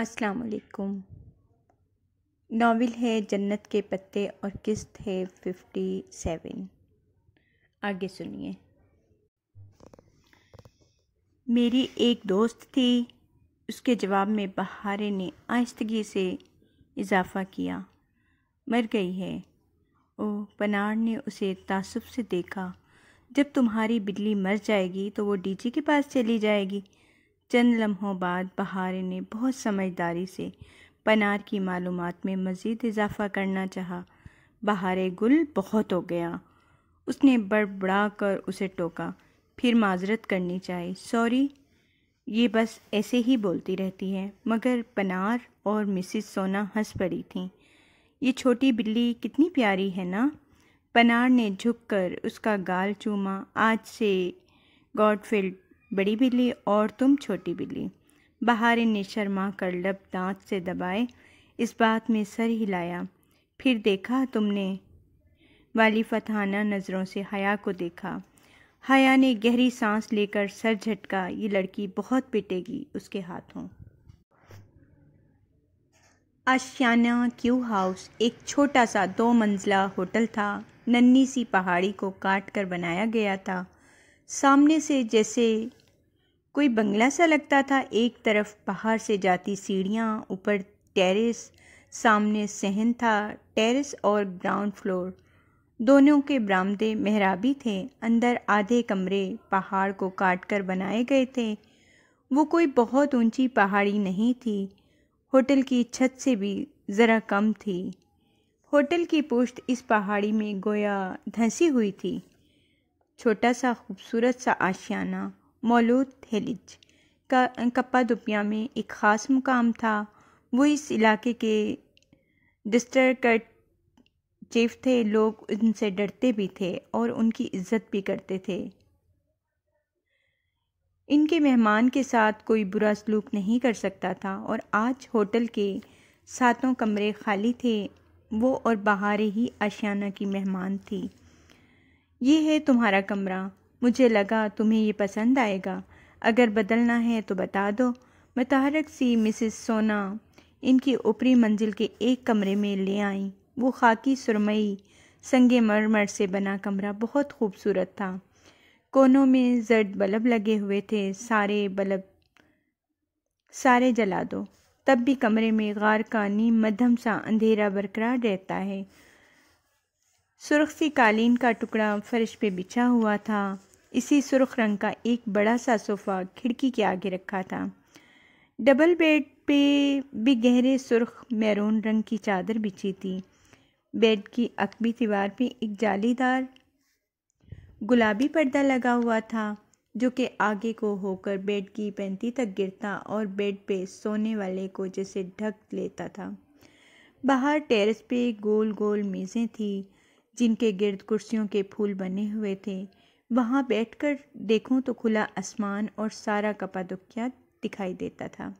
अस्सलाम नावल है जन्नत के पत्ते और किस्त है फिफ्टी सेवन आगे सुनिए मेरी एक दोस्त थी उसके जवाब में बहारे ने आहिस्तगी से इजाफ़ा किया मर गई है ओ पनार ने उसे तासुब से देखा जब तुम्हारी बिल्ली मर जाएगी तो वो डीजी के पास चली जाएगी चंद लम्हों बाद बहार ने बहुत समझदारी से पनार की मालूम में मज़ीद इजाफ़ा करना चाहा बहारे गुल बहुत हो गया उसने बड़बड़ा कर उसे टोका फिर माजरत करनी चाहिए सॉरी ये बस ऐसे ही बोलती रहती है मगर पनार और मिसिस सोना हंस पड़ी थीं ये छोटी बिल्ली कितनी प्यारी है ना पनार ने झुककर उसका गाल चूमा आज से गॉडफील्ड बड़ी बिल्ली और तुम छोटी बिल्ली बहारे ने शर्मा कर लब दांत से दबाए इस बात में सर हिलाया फिर देखा तुमने वाली फतहाना नज़रों से हया को देखा हया ने गहरी सांस लेकर सर झटका ये लड़की बहुत पिटेगी उसके हाथों आशियाना क्यू हाउस एक छोटा सा दो मंजिला होटल था नन्ही सी पहाड़ी को काट कर बनाया गया था सामने से जैसे कोई बंगला सा लगता था एक तरफ बाहर से जाती सीढ़ियाँ ऊपर टेरेस सामने सहन था टेरेस और ग्राउंड फ्लोर दोनों के बरामदे मेहराबी थे अंदर आधे कमरे पहाड़ को काट कर बनाए गए थे वो कोई बहुत ऊंची पहाड़ी नहीं थी होटल की छत से भी ज़रा कम थी होटल की पुश्त इस पहाड़ी में गोया धंसी हुई थी छोटा सा खूबसूरत सा आशियाना मौलूद हेलिज का दुपिया में एक ख़ास मुकाम था वो इस इलाके के कट चीफ थे लोग उनसे डरते भी थे और उनकी इज्जत भी करते थे इनके मेहमान के साथ कोई बुरा सलूक नहीं कर सकता था और आज होटल के सातों कमरे खाली थे वो और बाहर ही आशियाना की मेहमान थी ये है तुम्हारा कमरा मुझे लगा तुम्हें ये पसंद आएगा अगर बदलना है तो बता दो मतहरक सी मिसिस सोना इनकी ऊपरी मंजिल के एक कमरे में ले आई वो खाकी सुरमई संगे मरमर से बना कमरा बहुत खूबसूरत था कोनों में जर्द बल्ब लगे हुए थे सारे बल्ब सारे जला दो तब भी कमरे में गार का नीम मध्यम सा अंधेरा बरकरार रहता है सुरख सी कालीन का टुकड़ा फर्श पे बिछा हुआ था इसी सुर्ख रंग का एक बड़ा सा सोफ़ा खिड़की के आगे रखा था डबल बेड पे भी गहरे सुर्ख मैरून रंग की चादर बिछी थी बेड की अकबी दीवार पे एक जालीदार गुलाबी पर्दा लगा हुआ था जो कि आगे को होकर बेड की पैंती तक गिरता और बेड पे सोने वाले को जैसे ढक लेता था बाहर टेरेस पे गोल गोल मेज़ें थी जिनके गिर्द कुर्सियों के फूल बने हुए थे वहाँ बैठकर देखूं तो खुला आसमान और सारा कपादुकिया दिखाई देता था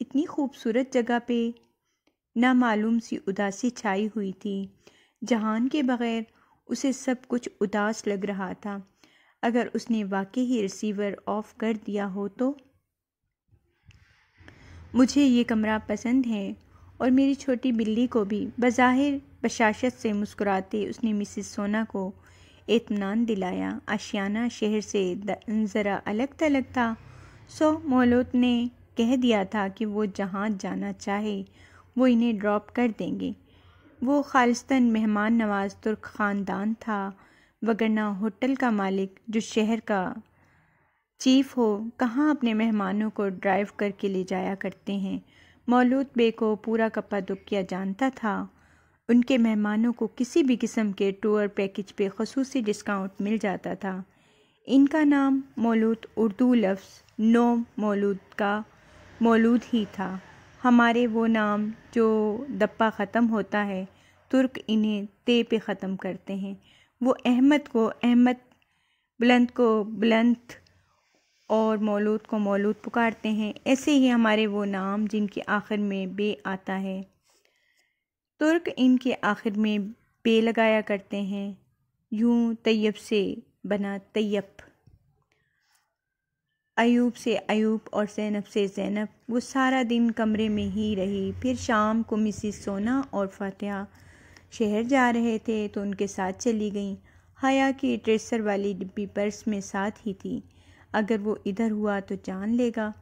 इतनी खूबसूरत जगह पे मालूम सी उदासी छाई हुई थी जहान के बगैर उसे सब कुछ उदास लग रहा था अगर उसने वाकई ही रिसीवर ऑफ कर दिया हो तो मुझे ये कमरा पसंद है और मेरी छोटी बिल्ली को भी बज़ाहिर बशाशत से मुस्कुराते उसने मिसिस सोना को इतमान दिलाया आशियाना शहर से ज़रा अलग तलग था सो मोहलत ने कह दिया था कि वो जहाँ जाना चाहे वो इन्हें ड्रॉप कर देंगे वो खालस्तन मेहमान नवाज तुर्क ख़ानदान था वगरना होटल का मालिक जो शहर का चीफ हो कहाँ अपने मेहमानों को ड्राइव करके ले जाया करते हैं मौलूद बे को पूरा कप्पा दुख किया जानता था उनके मेहमानों को किसी भी किस्म के टूर पैकेज पे खसूसी डिस्काउंट मिल जाता था इनका नाम मौलूद उर्दू लफ्ज़ नो मौलूद का मौलूद ही था हमारे वो नाम जो दप्पा ख़त्म होता है तुर्क इन्हें ते पे ख़त्म करते हैं वो अहमद को अहमद बुलंद को बुलंद और मौलूद को मौलूद पुकारते हैं ऐसे ही हमारे वो नाम जिनके आखिर में बे आता है तुर्क इनके आखिर में बे लगाया करते हैं यूं तैयब से बना तैयब अयूब से अयूब और जैनब से जैनब वो सारा दिन कमरे में ही रही फिर शाम को मिसिस सोना और फातिहा शहर जा रहे थे तो उनके साथ चली गईं हया की ट्रेसर वाली डिब्बी पर्स में साथ ही थी अगर वो इधर हुआ तो जान लेगा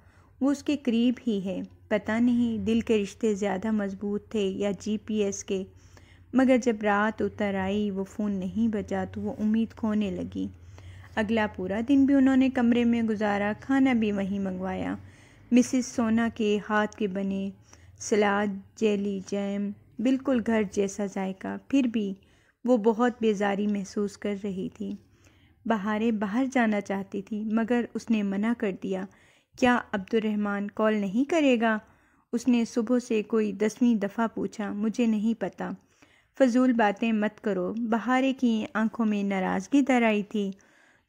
वो उसके करीब ही है पता नहीं दिल के रिश्ते ज़्यादा मजबूत थे या जीपीएस के मगर जब रात उतर आई वो फ़ोन नहीं बचा तो वो उम्मीद खोने लगी अगला पूरा दिन भी उन्होंने कमरे में गुजारा खाना भी वहीं मंगवाया मिसिस सोना के हाथ के बने सलाद जेली जैम बिल्कुल घर जैसा जायका फिर भी वो बहुत बेजारी महसूस कर रही थी बहारे बाहर जाना चाहती थी मगर उसने मना कर दिया क्या अब्दुलरहमान कॉल नहीं करेगा उसने सुबह से कोई दसवीं दफ़ा पूछा मुझे नहीं पता फजूल बातें मत करो बहारे की आंखों में नाराज़गी दर आई थी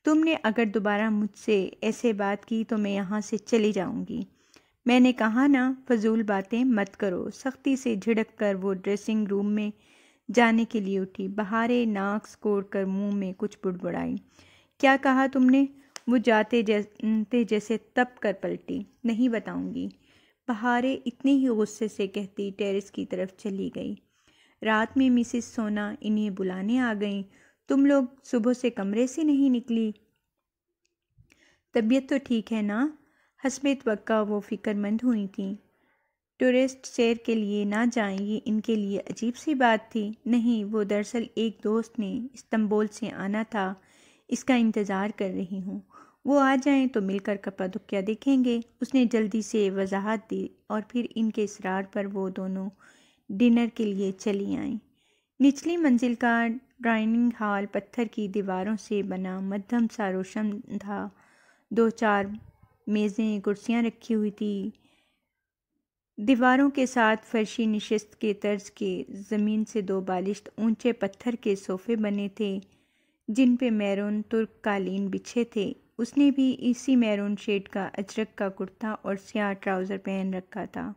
तुमने अगर दोबारा मुझसे ऐसे बात की तो मैं यहाँ से चली जाऊँगी मैंने कहा ना फजूल बातें मत करो सख्ती से झिड़क कर वो ड्रेसिंग रूम में जाने के लिए उठी बहारे नाक स्कोर कर मुंह में कुछ बुड़बुड़ाई क्या कहा तुमने वो जाते जैसे जैसे तप कर पलटी नहीं बताऊंगी पहाड़े इतने ही गुस्से से कहती टेरेस की तरफ चली गई रात में मिसिस सोना इन्हें बुलाने आ गई तुम लोग सुबह से कमरे से नहीं निकली तबीयत तो ठीक है ना हसबे तवक्का वो फ़िक्रमंद हुई थी टूरिस्ट शेर के लिए ना जाएं ये इनके लिए अजीब सी बात थी नहीं वो दरअसल एक दोस्त ने इस्तंबोल से आना था इसका इंतज़ार कर रही हूँ वो आ जाएं तो मिलकर कपड़ा दुखिया देखेंगे उसने जल्दी से वजाहत दी और फिर इनके इसरार पर वो दोनों डिनर के लिए चली आईं निचली मंजिल का ड्राइनिंग हॉल पत्थर की दीवारों से बना मध्यम सा रोशन था दो चार मेज़ें कुर्सियाँ रखी हुई थी दीवारों के साथ फर्शी नशस्त के तर्ज के ज़मीन से दो बालिश ऊंचे पत्थर के सोफ़े बने थे जिन पे मैरून तुर्क कालीन बिछे थे उसने भी इसी मैरून शेड का अजरक का कुर्ता और स्याह ट्राउज़र पहन रखा था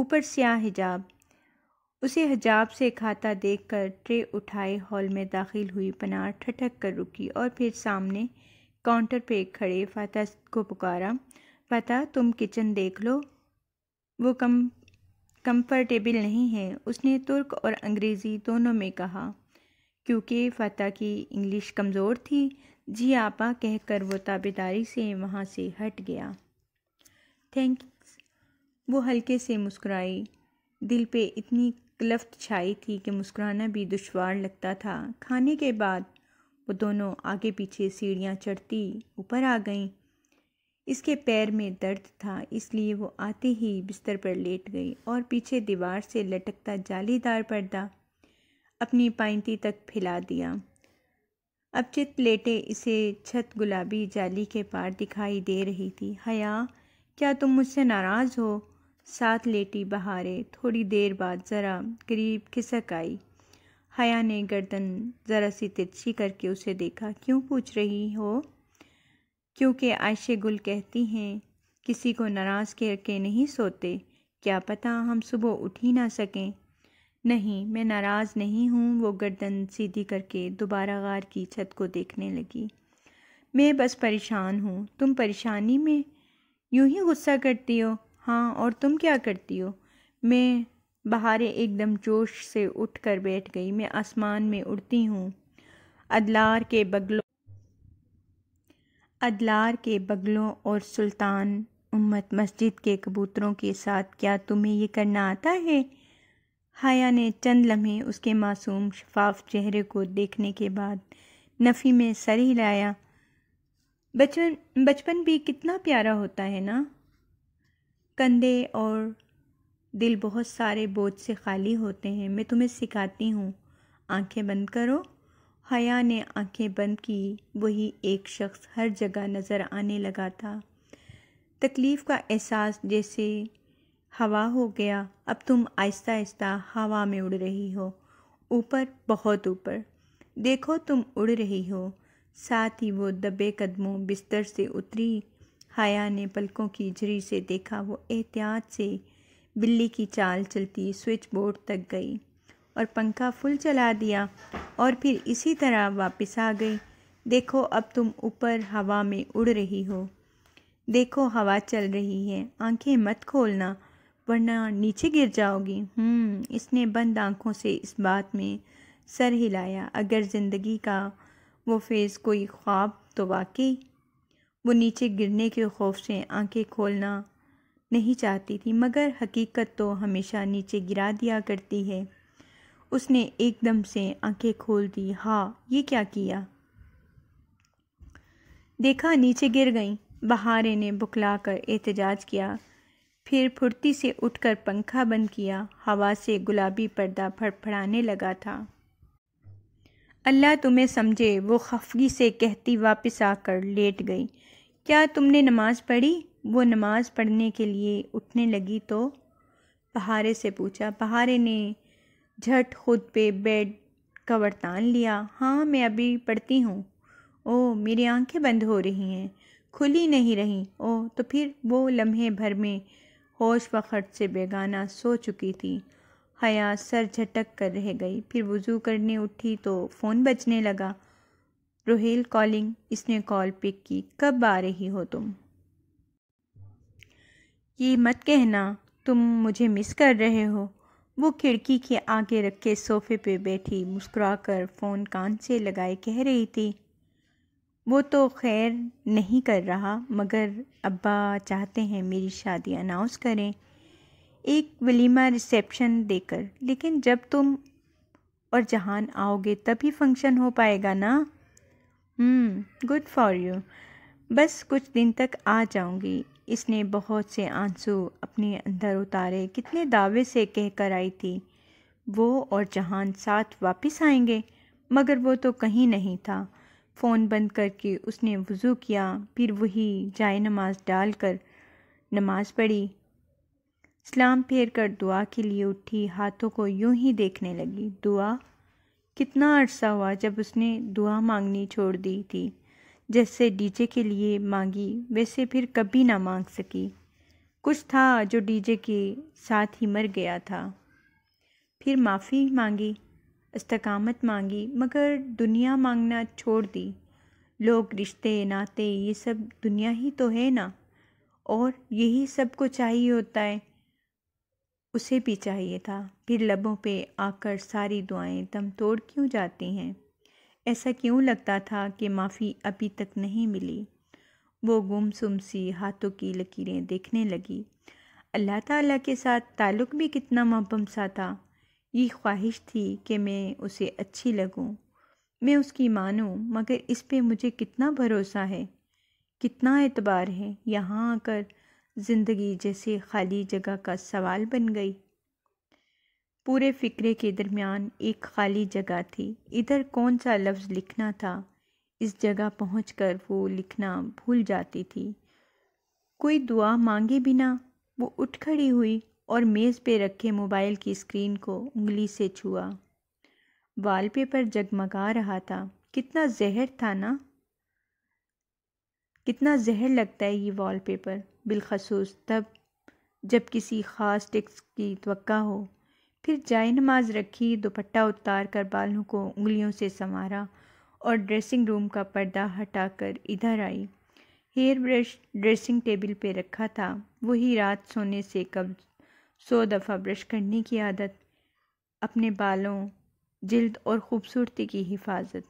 ऊपर स्याह हिजाब उसे हिजाब से खाता देखकर ट्रे उठाए हॉल में दाखिल हुई पनार ठटक कर रुकी और फिर सामने काउंटर पे खड़े फातह को पुकारा पता तुम किचन देख लो वो कम कंफर्टेबल नहीं है उसने तुर्क और अंग्रेज़ी दोनों में कहा क्योंकि फ़तह की इंग्लिश कमज़ोर थी जी आपा कहकर वो ताबेदारी से वहाँ से हट गया थैंक्स वो हल्के से मुस्कराई दिल पे इतनी क्लफ्त छाई थी कि मुस्कुराना भी दुशवार लगता था खाने के बाद वो दोनों आगे पीछे सीढ़ियाँ चढ़ती ऊपर आ गईं इसके पैर में दर्द था इसलिए वो आते ही बिस्तर पर लेट गई और पीछे दीवार से लटकता जालीदार पर्दा अपनी पाइंती तक फैला दिया अब चित लेटे इसे छत गुलाबी जाली के पार दिखाई दे रही थी हया क्या तुम मुझसे नाराज़ हो साथ लेटी बहारे थोड़ी देर बाद ज़रा करीब खिसक आई हया ने गर्दन ज़रा सी तिरछी करके उसे देखा क्यों पूछ रही हो क्योंकि आयशे गुल कहती हैं किसी को नाराज़ करके नहीं सोते क्या पता हम सुबह उठ ही ना सकें नहीं मैं नाराज़ नहीं हूँ वो गर्दन सीधी करके दोबारा गार की छत को देखने लगी मैं बस परेशान हूँ तुम परेशानी में यूं ही गुस्सा करती हो हाँ और तुम क्या करती हो मैं बहारे एकदम जोश से उठ कर बैठ गई मैं आसमान में उड़ती हूँ अदलार के बगलों अदलार के बगलों और सुल्तान उम्मत मस्जिद के कबूतरों के साथ क्या तुम्हें ये करना आता है हाया ने चंद लम्हे उसके मासूम शफाफ चेहरे को देखने के बाद नफ़ी में सर हिलाया बचपन बचपन भी कितना प्यारा होता है ना कंधे और दिल बहुत सारे बोझ से खाली होते हैं मैं तुम्हें सिखाती हूँ आंखें बंद करो हया ने आंखें बंद की वही एक शख्स हर जगह नज़र आने लगा था तकलीफ़ का एहसास जैसे हवा हो गया अब तुम आहिस्ता आहिस्ता हवा में उड़ रही हो ऊपर बहुत ऊपर देखो तुम उड़ रही हो साथ ही वो दबे कदमों बिस्तर से उतरी हाया ने पलकों की झरी से देखा वो एहतियात से बिल्ली की चाल चलती स्विच बोर्ड तक गई और पंखा फुल चला दिया और फिर इसी तरह वापस आ गई देखो अब तुम ऊपर हवा में उड़ रही हो देखो हवा चल रही है आंखें मत खोलना वरना नीचे गिर जाओगी हम्म, इसने बंद आंखों से इस बात में सर हिलाया अगर ज़िंदगी का वो फेज़ कोई ख्वाब तो वाकई वो नीचे गिरने के खौफ से आंखें खोलना नहीं चाहती थी मगर हकीकत तो हमेशा नीचे गिरा दिया करती है उसने एकदम से आंखें खोल दी हाँ ये क्या किया देखा नीचे गिर गई बहारे ने बुखला कर एहतजाज किया फिर फुर्ती से उठकर पंखा बंद किया हवा से गुलाबी पर्दा फड़फड़ाने लगा था अल्लाह तुम्हें समझे वो खफगी से कहती वापस आकर लेट गई क्या तुमने नमाज़ पढ़ी वो नमाज़ पढ़ने के लिए उठने लगी तो पहारे से पूछा पहाड़े ने झट खुद पे बेड कवर तान लिया हाँ मैं अभी पढ़ती हूँ ओ मेरी आंखें बंद हो रही हैं खुली नहीं रहीं ओ तो फिर वो लम्हे भर में होश व से बेगाना सो चुकी थी हया सर झटक कर रह गई फिर वज़ू करने उठी तो फ़ोन बजने लगा रोहेल कॉलिंग इसने कॉल पिक की कब आ रही हो तुम ये मत कहना तुम मुझे मिस कर रहे हो वो खिड़की के आगे रखे सोफ़े पे बैठी मुस्कुराकर फ़ोन कान से लगाए कह रही थी वो तो खैर नहीं कर रहा मगर अब्बा चाहते हैं मेरी शादी अनाउंस करें एक वलीमा रिसेप्शन देकर लेकिन जब तुम और जहान आओगे तभी फंक्शन हो पाएगा ना गुड फॉर यू बस कुछ दिन तक आ जाऊंगी इसने बहुत से आंसू अपने अंदर उतारे कितने दावे से कह कर आई थी वो और जहान साथ वापस आएंगे मगर वो तो कहीं नहीं था फ़ोन बंद करके उसने वज़ू किया फिर वही जाए नमाज डाल कर नमाज पढ़ी सलाम फेर कर दुआ के लिए उठी हाथों को यूं ही देखने लगी दुआ कितना अरसा हुआ जब उसने दुआ मांगनी छोड़ दी थी जैसे डीजे के लिए मांगी वैसे फिर कभी ना मांग सकी कुछ था जो डीजे के साथ ही मर गया था फिर माफ़ी मांगी इस्तकामत मांगी मगर दुनिया मांगना छोड़ दी लोग रिश्ते नाते ये सब दुनिया ही तो है ना और यही सब को चाहिए होता है उसे भी चाहिए था फिर लबों पे आकर सारी दुआएं दम तोड़ क्यों जाती हैं ऐसा क्यों लगता था कि माफ़ी अभी तक नहीं मिली वो गुमसुम सी हाथों की लकीरें देखने लगी अल्लाह ताला के साथ ताल्लुक़ भी कितना मबम सा था ये ख्वाहिश थी कि मैं उसे अच्छी लगूं, मैं उसकी मानूं, मगर इस पे मुझे कितना भरोसा है कितना एतबार है यहाँ आकर ज़िंदगी जैसे खाली जगह का सवाल बन गई पूरे फिक्रे के दरमियान एक खाली जगह थी इधर कौन सा लफ्ज़ लिखना था इस जगह पहुँच कर वो लिखना भूल जाती थी कोई दुआ मांगे बिना वो उठ खड़ी हुई और मेज़ पे रखे मोबाइल की स्क्रीन को उंगली से छुआ वॉलपेपर जगमगा रहा था कितना जहर था ना कितना जहर लगता है ये वॉलपेपर बिलखसूस तब जब किसी ख़ास टिक्स की तवक्का हो फिर जाय नमाज रखी दुपट्टा उतार कर बालों को उंगलियों से संवारा और ड्रेसिंग रूम का पर्दा हटाकर इधर आई हेयर ब्रश ड्रेसिंग टेबल पे रखा था वही रात सोने से कब सौ दफ़ा ब्रश करने की आदत अपने बालों जल्द और ख़ूबसूरती की हिफाजत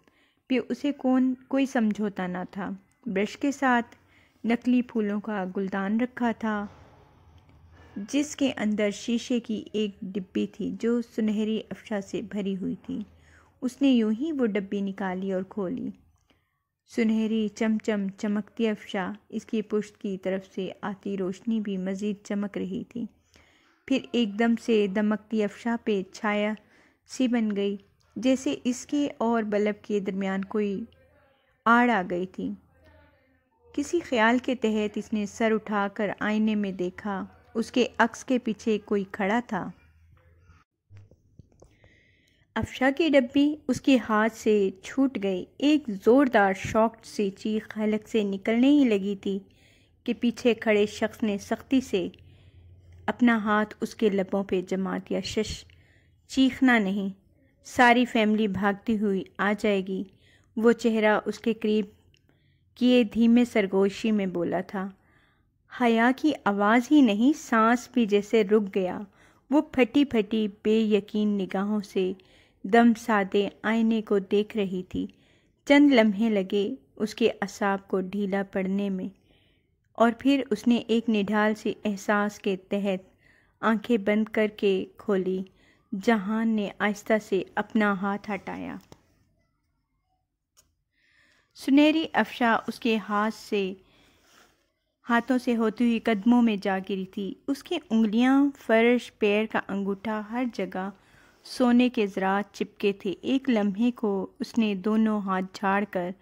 भी उसे कौन कोई समझौता ना था ब्रश के साथ नकली फूलों का गुलदान रखा था जिसके अंदर शीशे की एक डिब्बी थी जो सुनहरी अफशा से भरी हुई थी उसने यूं ही वो डिब्बी निकाली और खोली सुनहरी चमचम चमकती अफशा इसकी पुष्ट की तरफ से आती रोशनी भी मज़ीद चमक रही थी फिर एकदम से दमकती अफशा पे छाया सी बन गई जैसे इसके और बल्ब के दरमियान कोई आड़ आ गई थी किसी ख्याल के तहत इसने सर उठाकर आईने में देखा उसके अक्स के पीछे कोई खड़ा था अफशा की डब्बी उसके हाथ से छूट गई एक ज़ोरदार शॉक सी चीख हलक से निकलने ही लगी थी कि पीछे खड़े शख्स ने सख्ती से अपना हाथ उसके लबों पे जमा दिया शश चीखना नहीं सारी फैमिली भागती हुई आ जाएगी वो चेहरा उसके करीब किए धीमे सरगोशी में बोला था हया की आवाज़ ही नहीं सांस भी जैसे रुक गया वो फटी फटी बेयकीन निगाहों से दम सादे आईने को देख रही थी चंद लम्हे लगे उसके असाब को ढीला पड़ने में और फिर उसने एक निढाल सी एहसास के तहत आंखें बंद करके खोली जहान ने आहिस्ता से अपना हाथ हटाया सुनहरी अफशा उसके हाथ से हाथों से होती हुई कदमों में जा गिरी थी उसकी उंगलियां फर्श पैर का अंगूठा हर जगह सोने के ज़रात चिपके थे एक लम्हे को उसने दोनों हाथ झाड़ कर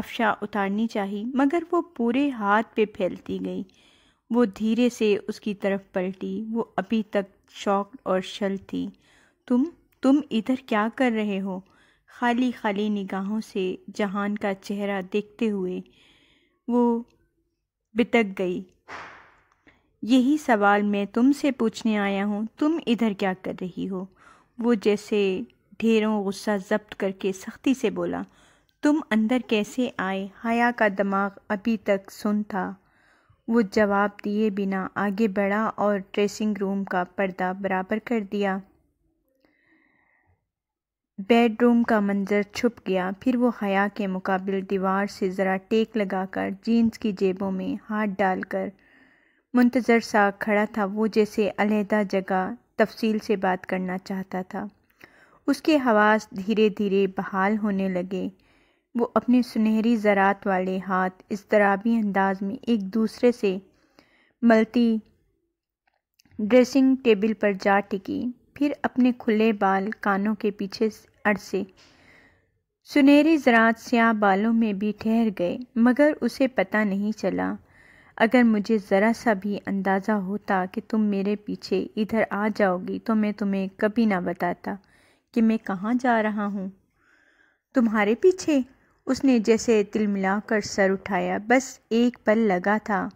अफशा उतारनी चाही मगर वो पूरे हाथ पे फैलती गई वो धीरे से उसकी तरफ पलटी वो अभी तक शौक और शल थी तुम तुम इधर क्या कर रहे हो खाली खाली निगाहों से जहान का चेहरा देखते हुए वो बितक गई यही सवाल मैं तुमसे पूछने आया हूँ तुम इधर क्या कर रही हो वो जैसे ढेरों गुस्सा जब्त करके सख्ती से बोला तुम अंदर कैसे आए हया का दिमाग अभी तक सुन था वो जवाब दिए बिना आगे बढ़ा और ड्रेसिंग रूम का पर्दा बराबर कर दिया बेडरूम का मंजर छुप गया फिर वो हया के मुकाबले दीवार से ज़रा टेक लगाकर जीन्स की जेबों में हाथ डालकर मुंतज़र सा खड़ा था वो जैसे अलहदा जगह तफसील से बात करना चाहता था उसके हवास धीरे धीरे बहाल होने लगे वो अपने सुनहरी ज़रात वाले हाथ इस तराबी अंदाज में एक दूसरे से मलती ड्रेसिंग टेबल पर जा टिकी फिर अपने खुले बाल कानों के पीछे अड़से सुनहरी ज़रात स्याह बालों में भी ठहर गए मगर उसे पता नहीं चला अगर मुझे ज़रा सा भी अंदाज़ा होता कि तुम मेरे पीछे इधर आ जाओगी तो मैं तुम्हें कभी ना बताता कि मैं कहाँ जा रहा हूँ तुम्हारे पीछे उसने जैसे तिल मिलाकर सर उठाया बस एक पल लगा था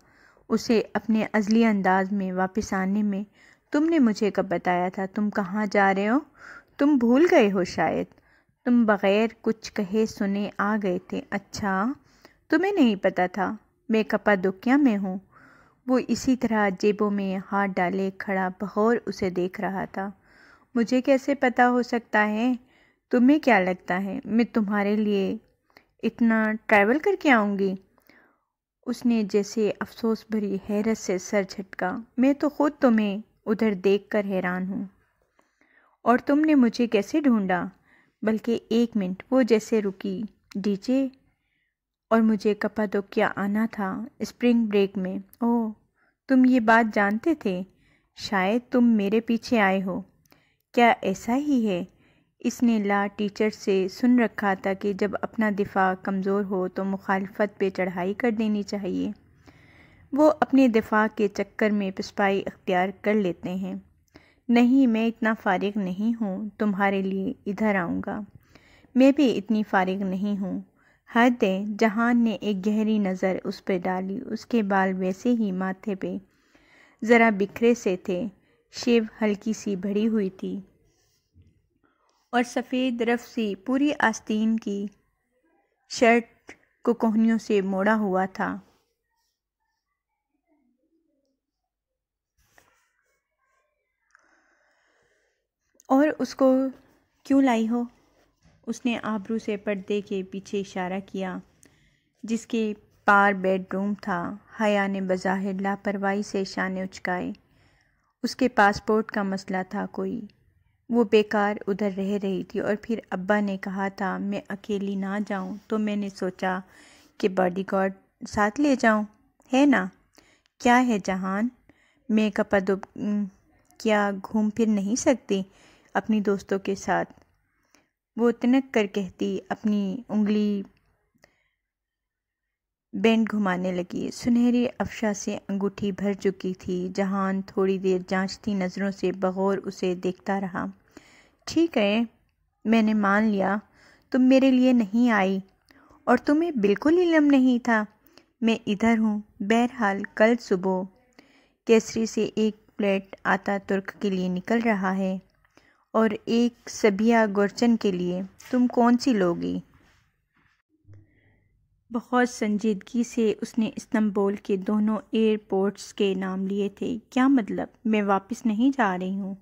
उसे अपने अजली अंदाज में वापस आने में तुमने मुझे कब बताया था तुम कहाँ जा रहे हो तुम भूल गए हो शायद तुम बग़ैर कुछ कहे सुने आ गए थे अच्छा तुम्हें नहीं पता था मैं कपा दुखिया में हूँ वो इसी तरह जेबों में हाथ डाले खड़ा बहौर उसे देख रहा था मुझे कैसे पता हो सकता है तुम्हें क्या लगता है मैं तुम्हारे लिए इतना ट्रैवल करके आऊँगी उसने जैसे अफसोस भरी हैरत से सर झटका मैं तो खुद तुम्हें उधर देख कर हैरान हूँ और तुमने मुझे कैसे ढूंढा बल्कि एक मिनट वो जैसे रुकी डीजे और मुझे कपा तो क्या आना था स्प्रिंग ब्रेक में ओह तुम ये बात जानते थे शायद तुम मेरे पीछे आए हो क्या ऐसा ही है इसने ला टीचर से सुन रखा था कि जब अपना दिफा कमज़ोर हो तो मुखालफत पे चढ़ाई कर देनी चाहिए वो अपने दिफा के चक्कर में पिसपाई अख्तियार कर लेते हैं नहीं मैं इतना फारिग नहीं हूँ तुम्हारे लिए इधर आऊँगा मैं भी इतनी फारिग नहीं हूँ हर दे जहान ने एक गहरी नज़र उस पर डाली उसके बाल वैसे ही माथे पे ज़रा बिखरे से थे शिव हल्की सी भरी हुई थी और सफ़ेद रफ से पूरी आस्तीन की शर्ट को कोहनियों से मोड़ा हुआ था और उसको क्यों लाई हो उसने आबरू से पर्दे के पीछे इशारा किया जिसके पार बेडरूम था हया ने बज़ाहिर लापरवाही से शाने उचकाए उसके पासपोर्ट का मसला था कोई वो बेकार उधर रह रही थी और फिर अब्बा ने कहा था मैं अकेली ना जाऊं तो मैंने सोचा कि बॉडीगार्ड साथ ले जाऊं है ना क्या है जहान मैं कपादुप क्या घूम फिर नहीं सकती अपनी दोस्तों के साथ वो तनक कर कहती अपनी उंगली बैंड घुमाने लगी सुनहरे अफशा से अंगूठी भर चुकी थी जहान थोड़ी देर जांचती नज़रों से बगौर उसे देखता रहा ठीक है मैंने मान लिया तुम मेरे लिए नहीं आई और तुम्हें बिल्कुल इलम नहीं था मैं इधर हूँ बहरहाल कल सुबह केसरी से एक प्लेट आता तुर्क के लिए निकल रहा है और एक सभिया गोरचन के लिए तुम कौन सी लोगी बहुत संजीदगी से उसने इस्तांबुल के दोनों एयरपोर्ट्स के नाम लिए थे क्या मतलब मैं वापस नहीं जा रही हूँ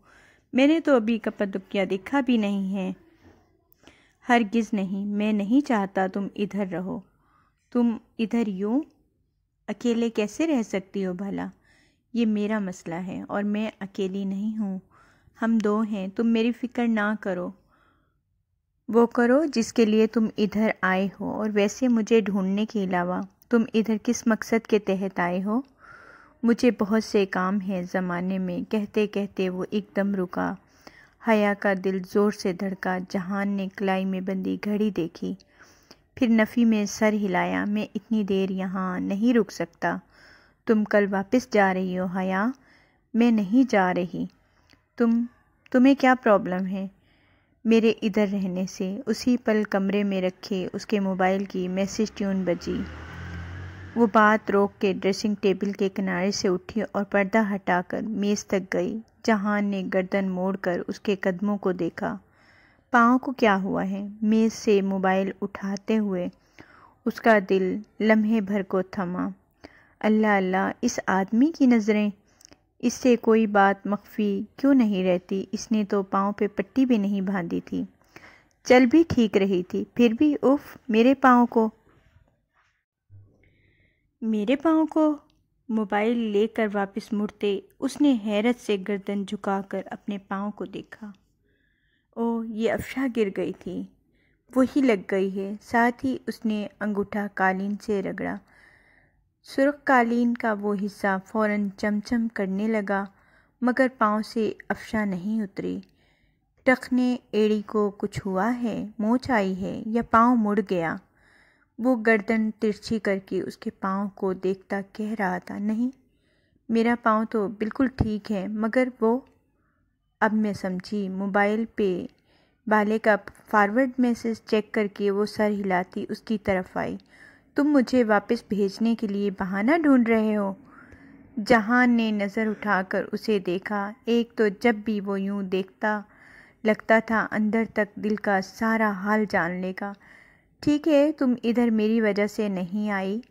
मैंने तो अभी कपदुकिया देखा भी नहीं है हरगिज़ नहीं मैं नहीं चाहता तुम इधर रहो तुम इधर यूँ अकेले कैसे रह सकती हो भला ये मेरा मसला है और मैं अकेली नहीं हूँ हम दो हैं तुम मेरी फ़िक्र ना करो वो करो जिसके लिए तुम इधर आए हो और वैसे मुझे ढूंढने के अलावा तुम इधर किस मकसद के तहत आए हो मुझे बहुत से काम हैं ज़माने में कहते कहते वो एकदम रुका हया का दिल ज़ोर से धड़का जहान ने कलाई में बंदी घड़ी देखी फिर नफ़ी में सर हिलाया मैं इतनी देर यहाँ नहीं रुक सकता तुम कल वापस जा रही हो हया मैं नहीं जा रही तुम तुम्हें क्या प्रॉब्लम है मेरे इधर रहने से उसी पल कमरे में रखे उसके मोबाइल की मैसेज ट्यून बजी वो बात रोक के ड्रेसिंग टेबल के किनारे से उठी और पर्दा हटाकर मेज़ तक गई जहान ने गर्दन मोड़कर उसके कदमों को देखा पाँव को क्या हुआ है मेज़ से मोबाइल उठाते हुए उसका दिल लम्हे भर को थमा अल्लाह अल्लाह इस आदमी की नज़रें इससे कोई बात मख्फी क्यों नहीं रहती इसने तो पाँव पे पट्टी भी नहीं बांधी थी चल भी ठीक रही थी फिर भी उफ मेरे पाँव को मेरे पाँव को मोबाइल लेकर वापस मुड़ते उसने हैरत से गर्दन झुकाकर अपने पाँव को देखा ओ ये अफशा गिर गई थी वही लग गई है साथ ही उसने अंगूठा कालीन से रगड़ा सुरख कालीन का वो हिस्सा फौरन चमचम करने लगा मगर पाँव से अफशा नहीं उतरी टखने एड़ी को कुछ हुआ है मोच आई है या पाँव मुड़ गया वो गर्दन तिरछी करके उसके पाँव को देखता कह रहा था नहीं मेरा पाँव तो बिल्कुल ठीक है मगर वो अब मैं समझी मोबाइल पे बाले का फॉरवर्ड मैसेज चेक करके वो सर हिलाती उसकी तरफ आई तुम मुझे वापस भेजने के लिए बहाना ढूंढ रहे हो जहान ने नज़र उठाकर उसे देखा एक तो जब भी वो यूं देखता लगता था अंदर तक दिल का सारा हाल जान लेगा ठीक है तुम इधर मेरी वजह से नहीं आई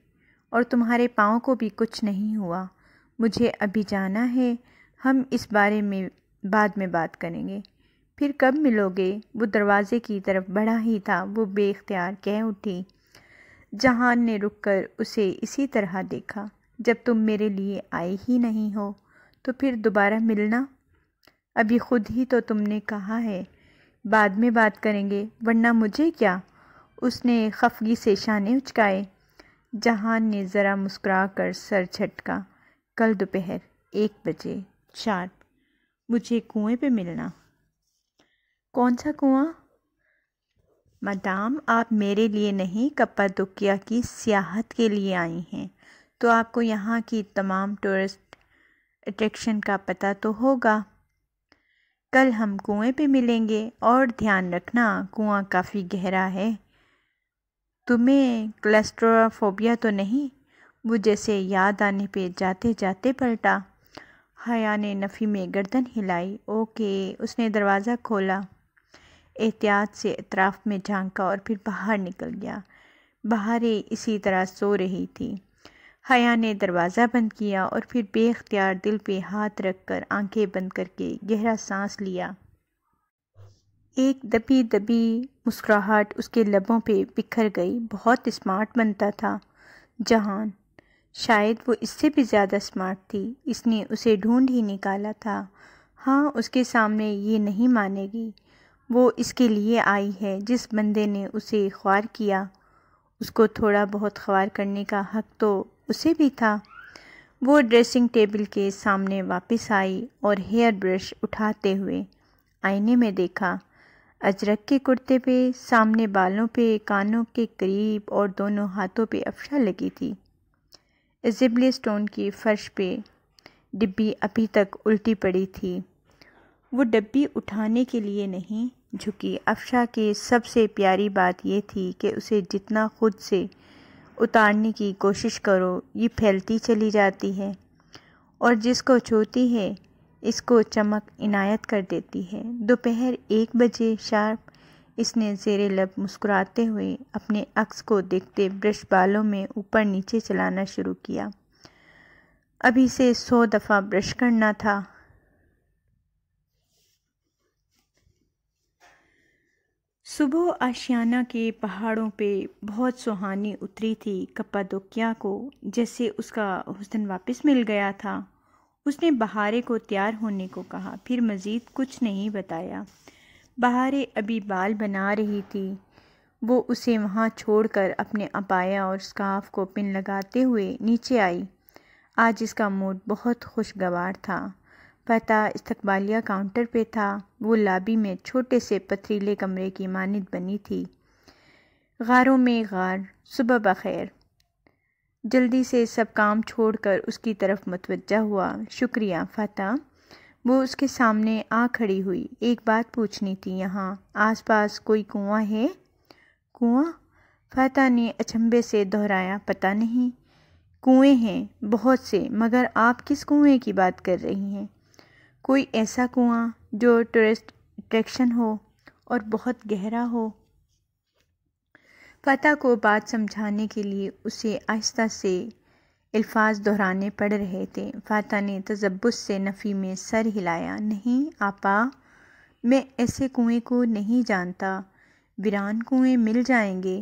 और तुम्हारे पाँव को भी कुछ नहीं हुआ मुझे अभी जाना है हम इस बारे में बाद में बात करेंगे फिर कब मिलोगे वो दरवाज़े की तरफ बढ़ा ही था वो बेख्तियार कह उठी जहान ने रुककर उसे इसी तरह देखा जब तुम मेरे लिए आए ही नहीं हो तो फिर दोबारा मिलना अभी खुद ही तो तुमने कहा है बाद में बात करेंगे वरना मुझे क्या उसने खफगी से शाने उचकाए जहान ने ज़रा मुस्कुरा कर सर झटका कल दोपहर एक बजे चार मुझे कुएं पे मिलना कौन सा कुआं मदाम आप मेरे लिए नहीं कप्पादुकिया की सियाहत के लिए आई हैं तो आपको यहाँ की तमाम टूरिस्ट अट्रैक्शन का पता तो होगा कल हम कुएं पे मिलेंगे और ध्यान रखना कुआं काफ़ी गहरा है तुम्हें क्लस्ट्रोफोबिया तो नहीं वो जैसे याद आने पे जाते जाते पलटा हया ने नफ़ी में गर्दन हिलाई ओके उसने दरवाज़ा खोला एहतियात से अतराफ में झांका और फिर बाहर निकल गया ही इसी तरह सो रही थी हया ने दरवाज़ा बंद किया और फिर बेख्तियार दिल पे हाथ रखकर आंखें बंद करके गहरा सांस लिया एक दबी दबी मुस्कुराहट उसके लबों पे बिखर गई बहुत स्मार्ट बनता था जहान शायद वो इससे भी ज़्यादा स्मार्ट थी इसने उसे ढूंढ ही निकाला था हाँ उसके सामने ये नहीं मानेगी वो इसके लिए आई है जिस बंदे ने उसे ख्वार किया उसको थोड़ा बहुत ख्वार करने का हक तो उसे भी था वो ड्रेसिंग टेबल के सामने वापस आई और हेयर ब्रश उठाते हुए आईने में देखा अजरक के कुर्ते पे सामने बालों पे कानों के करीब और दोनों हाथों पे अफशा लगी थी एजिबली स्टोन की फर्श पे डिब्बी अभी तक उल्टी पड़ी थी वो डब्बी उठाने के लिए नहीं झुकी अफशा की सबसे प्यारी बात यह थी कि उसे जितना खुद से उतारने की कोशिश करो ये फैलती चली जाती है और जिसको छूती है इसको चमक इनायत कर देती है दोपहर एक बजे शार्प इसने जेर लब मुस्कुराते हुए अपने अक्स को देखते ब्रश बालों में ऊपर नीचे चलाना शुरू किया अभी से सौ दफ़ा ब्रश करना था सुबह आशियाना के पहाड़ों पे बहुत सुहानी उतरी थी कप्पादोकिया को जैसे उसका हुसन वापस मिल गया था उसने बहारे को तैयार होने को कहा फिर मज़ीद कुछ नहीं बताया बहारे अभी बाल बना रही थी वो उसे वहाँ छोड़कर अपने अपाया और स्काफ को पिन लगाते हुए नीचे आई आज इसका मूड बहुत खुशगवार था पता इस्तबालिया काउंटर पे था वो लाबी में छोटे से पथरीले कमरे की मानद बनी थी गारों में गार सुबह बखैर जल्दी से सब काम छोड़कर उसकी तरफ मतवजा हुआ शुक्रिया फ़तह वो उसके सामने आ खड़ी हुई एक बात पूछनी थी यहाँ आसपास कोई कुआं है कुआं फ़तह ने अचंभे से दोहराया पता नहीं कुएं हैं बहुत से मगर आप किस कुएं की बात कर रही हैं कोई ऐसा कुआं जो टूरिस्ट अट्रैक्शन हो और बहुत गहरा हो फतह को बात समझाने के लिए उसे आहिस्ता से अल्फाज दोहराने पड़ रहे थे फातह ने तजब्बुस से नफ़ी में सर हिलाया नहीं आपा मैं ऐसे कुएं को नहीं जानता वीरान कुएं मिल जाएंगे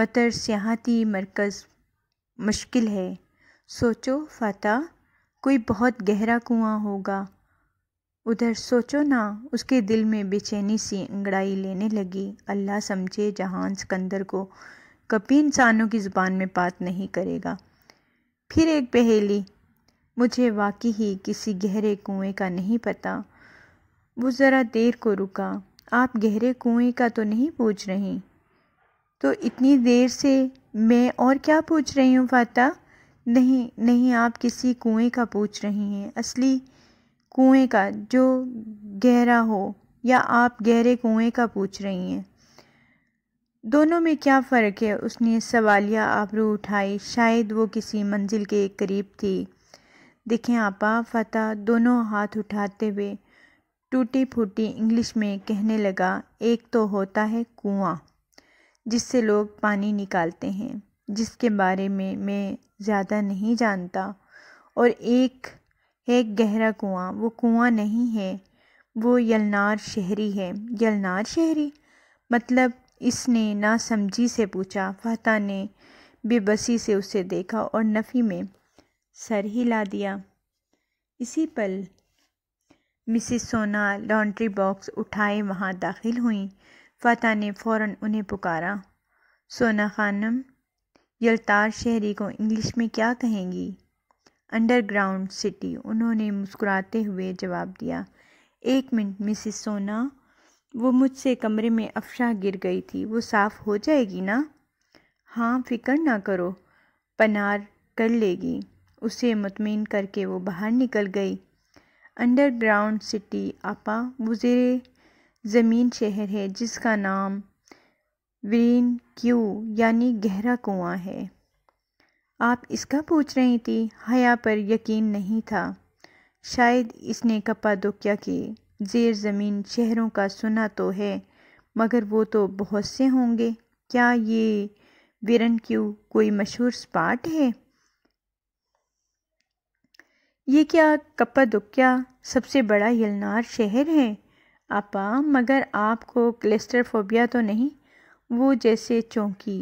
मतर सियाहती मरकज़ मुश्किल है सोचो फातह कोई बहुत गहरा कुआं होगा उधर सोचो ना उसके दिल में बेचैनी सी अंगड़ाई लेने लगी अल्लाह समझे जहान सिकंदर को कभी इंसानों की ज़ुबान में बात नहीं करेगा फिर एक पहेली मुझे वाकई ही किसी गहरे कुएं का नहीं पता वो ज़रा देर को रुका आप गहरे कुएं का तो नहीं पूछ रही तो इतनी देर से मैं और क्या पूछ रही हूँ फाता नहीं नहीं आप किसी कुएं का पूछ रही हैं असली कुएँ का जो गहरा हो या आप गहरे कुएँ का पूछ रही हैं दोनों में क्या फ़र्क है उसने सवालिया आबरू उठाई शायद वो किसी मंजिल के करीब थी देखें आपा फतह दोनों हाथ उठाते हुए टूटी फूटी इंग्लिश में कहने लगा एक तो होता है कुआं जिससे लोग पानी निकालते हैं जिसके बारे में मैं ज़्यादा नहीं जानता और एक एक गहरा कुआं वो कुआं नहीं है वो यलनार शहरी है यलनार शहरी मतलब इसने ना समझी से पूछा फाता ने बेबसी से उसे देखा और नफ़ी में सर हिला दिया इसी पल मिसिस सोना लॉन्ड्री बॉक्स उठाए वहाँ दाखिल हुई फता ने फौरन उन्हें पुकारा सोना खानम यलतार शहरी को इंग्लिश में क्या कहेंगी अंडरग्राउंड सिटी उन्होंने मुस्कुराते हुए जवाब दिया एक मिनट मिसिस सोना वो मुझसे कमरे में अफशा गिर गई थी वो साफ़ हो जाएगी ना हाँ फिक्र ना करो पनार कर लेगी उसे मुतमिन करके वो बाहर निकल गई अंडरग्राउंड सिटी आपा वजे ज़मीन शहर है जिसका नाम वीन क्यू यानी गहरा कुआं है आप इसका पूछ रही थी हया पर यकीन नहीं था शायद इसने कप्पादोक्या के जेर ज़मीन शहरों का सुना तो है मगर वो तो बहुत से होंगे क्या ये विरन क्यू कोई मशहूर स्पाट है ये क्या कप्पा दुक्या सबसे बड़ा यलनार शहर है आपा मगर आपको क्लेस्टरफोबिया तो नहीं वो जैसे चौंकी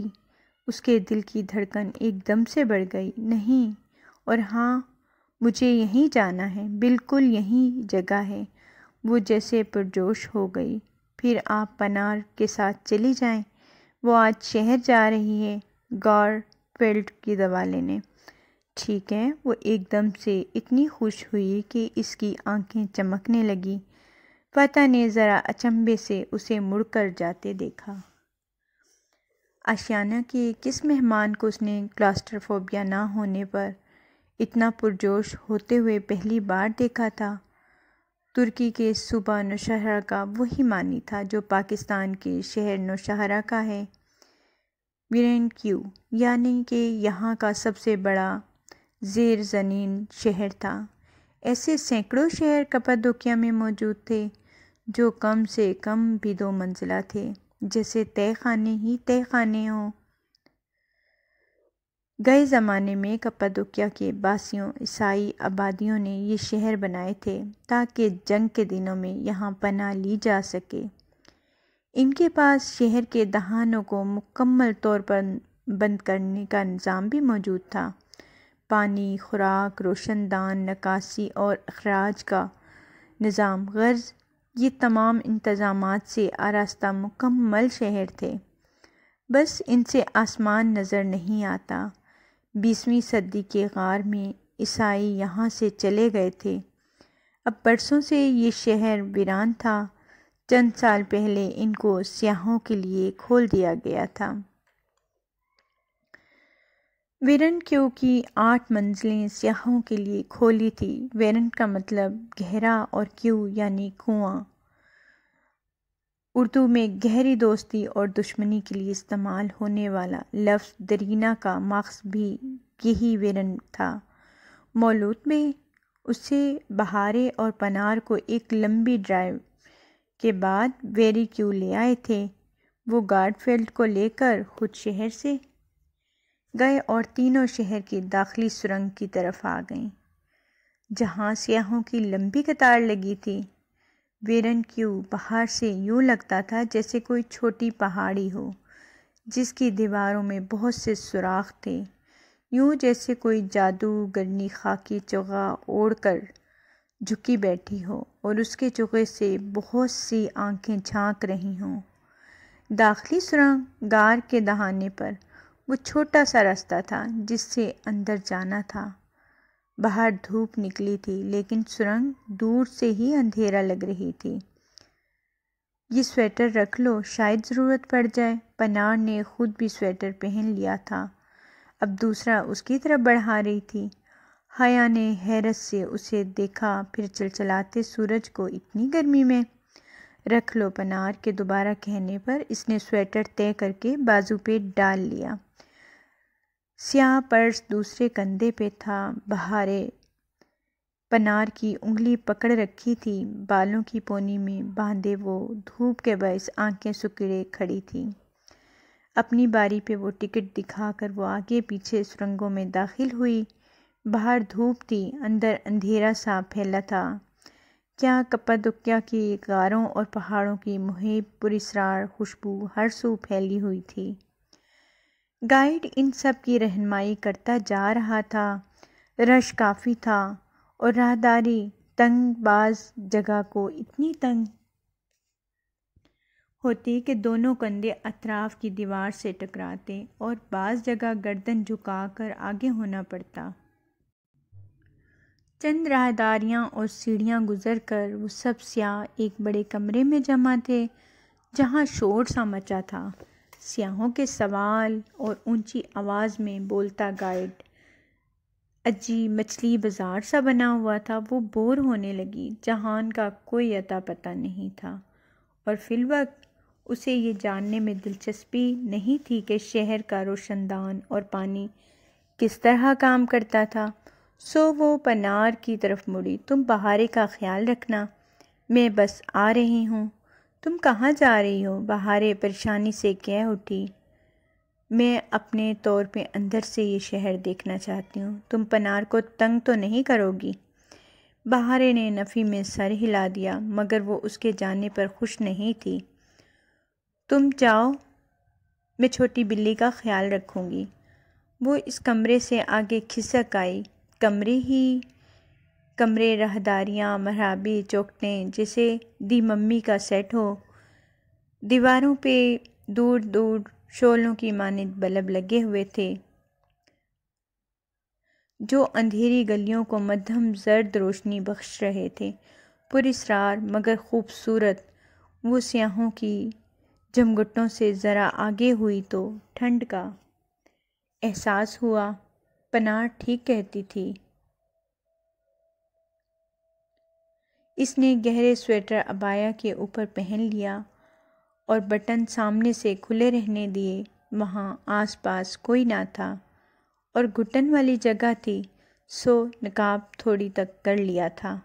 उसके दिल की धड़कन एकदम से बढ़ गई नहीं और हाँ मुझे यहीं जाना है बिल्कुल यहीं जगह है वो जैसे पुरजोश हो गई फिर आप पनार के साथ चली जाएं वो आज शहर जा रही है गौर फेल्ट की दवा लेने ठीक है वो एकदम से इतनी खुश हुई कि इसकी आंखें चमकने लगी पता ने ज़रा अचंभे से उसे मुड़कर जाते देखा आशियाना के किस मेहमान को उसने क्लास्ट्रोफोबिया ना होने पर इतना पुरजोश होते हुए पहली बार देखा था तुर्की के सूबा नौशहरा का वही मानी था जो पाकिस्तान के शहर नौशहरा का है वीरन क्यू यानी कि यहाँ का सबसे बड़ा जेर ज़मीन शहर था ऐसे सैकड़ों शहर कपादोकिया में मौजूद थे जो कम से कम भी दो मंजिला थे जैसे तय खाने ही तय खाने हों गए ज़माने में कपादुकिया के बासियों ईसाई आबादियों ने ये शहर बनाए थे ताकि जंग के दिनों में यहाँ पना ली जा सके इनके पास शहर के दहानों को मुकम्मल तौर पर बंद करने का निज़ाम भी मौजूद था पानी खुराक रोशनदान नकासी और अखराज का निज़ाम गर्ज ये तमाम इंतज़ाम से आरास्ता मुकम्मल शहर थे बस इनसे आसमान नज़र नहीं आता बीसवीं सदी के गार में ईसाई यहाँ से चले गए थे अब बरसों से ये शहर वीरान था चंद साल पहले इनको सियाहों के लिए खोल दिया गया था वीरन क्यू की आठ मंजिलें सियाहों के लिए खोली थी वेरन का मतलब गहरा और क्यू यानी कुआं उर्दू में गहरी दोस्ती और दुश्मनी के लिए इस्तेमाल होने वाला लफ्ज़ दरीना का मक्स भी यही वेरन था मौलूद में उसे बहारे और पनार को एक लंबी ड्राइव के बाद वेरी क्यू ले आए थे वो गार्डफील्ड को लेकर खुद शहर से गए और तीनों शहर की दाखिली सुरंग की तरफ आ गईं जहाँ सियाहों की लंबी कतार लगी थी वेरन क्यू बाहर से यूँ लगता था जैसे कोई छोटी पहाड़ी हो जिसकी दीवारों में बहुत से सुराख थे यूँ जैसे कोई जादू गर्नी खाकी चुगा ओढ़ कर झुकी बैठी हो और उसके चुगे से बहुत सी आंखें झांक रही हों दाखिली सुरंग गार के दहाने पर वो छोटा सा रास्ता था जिससे अंदर जाना था बाहर धूप निकली थी लेकिन सुरंग दूर से ही अंधेरा लग रही थी ये स्वेटर रख लो शायद ज़रूरत पड़ जाए पनार ने खुद भी स्वेटर पहन लिया था अब दूसरा उसकी तरफ बढ़ा रही थी हया ने हैरत से उसे देखा फिर चलचलाते सूरज को इतनी गर्मी में रख लो पनार के दोबारा कहने पर इसने स्वेटर तय करके बाजू पे डाल लिया स्याह पर्स दूसरे कंधे पे था बहारे पनार की उंगली पकड़ रखी थी बालों की पोनी में बांधे वो धूप के बस आंखें सुकड़े खड़ी थी अपनी बारी पे वो टिकट दिखाकर वो आगे पीछे सुरंगों में दाखिल हुई बाहर धूप थी अंदर अंधेरा सा फैला था क्या कप्पादुक्या की गारों और पहाड़ों की मुहिब पुरस्रार खुशबू हर सू फैली हुई थी गाइड इन सब की रहनमाई करता जा रहा था रश काफ़ी था और राहदारी तंग बाज जगह को इतनी तंग होती कि दोनों कंधे अतराफ की दीवार से टकराते और बाज जगह गर्दन झुकाकर आगे होना पड़ता चंद राहदारियाँ और सीढ़ियाँ गुजर कर वो सब स्याह एक बड़े कमरे में जमा थे जहाँ शोर सा मचा था सियाहों के सवाल और ऊंची आवाज़ में बोलता गाइड अजी मछली बाज़ार सा बना हुआ था वो बोर होने लगी जहान का कोई अता पता नहीं था और वक्त उसे ये जानने में दिलचस्पी नहीं थी कि शहर का रोशनदान और पानी किस तरह काम करता था सो वो पनार की तरफ मुड़ी तुम बहारे का ख्याल रखना मैं बस आ रही हूँ तुम कहाँ जा रही हो बहारे परेशानी से कह उठी मैं अपने तौर पे अंदर से ये शहर देखना चाहती हूँ तुम पनार को तंग तो नहीं करोगी बहारे ने नफ़ी में सर हिला दिया मगर वो उसके जाने पर खुश नहीं थी तुम जाओ मैं छोटी बिल्ली का ख्याल रखूँगी वो इस कमरे से आगे खिसक आई कमरे ही कमरे रहदारियाँ मरहबी चौकटें जैसे दी मम्मी का सेट हो दीवारों पे दूर दूर शोलों की मानद बल्ब लगे हुए थे जो अंधेरी गलियों को मध्यम जर्द रोशनी बख्श रहे थे पुरसरार मगर खूबसूरत वो स्याहों की जमगुटों से ज़रा आगे हुई तो ठंड का एहसास हुआ पनाह ठीक कहती थी इसने गहरे स्वेटर अबाया के ऊपर पहन लिया और बटन सामने से खुले रहने दिए वहाँ आसपास कोई ना था और घुटन वाली जगह थी सो नकाब थोड़ी तक कर लिया था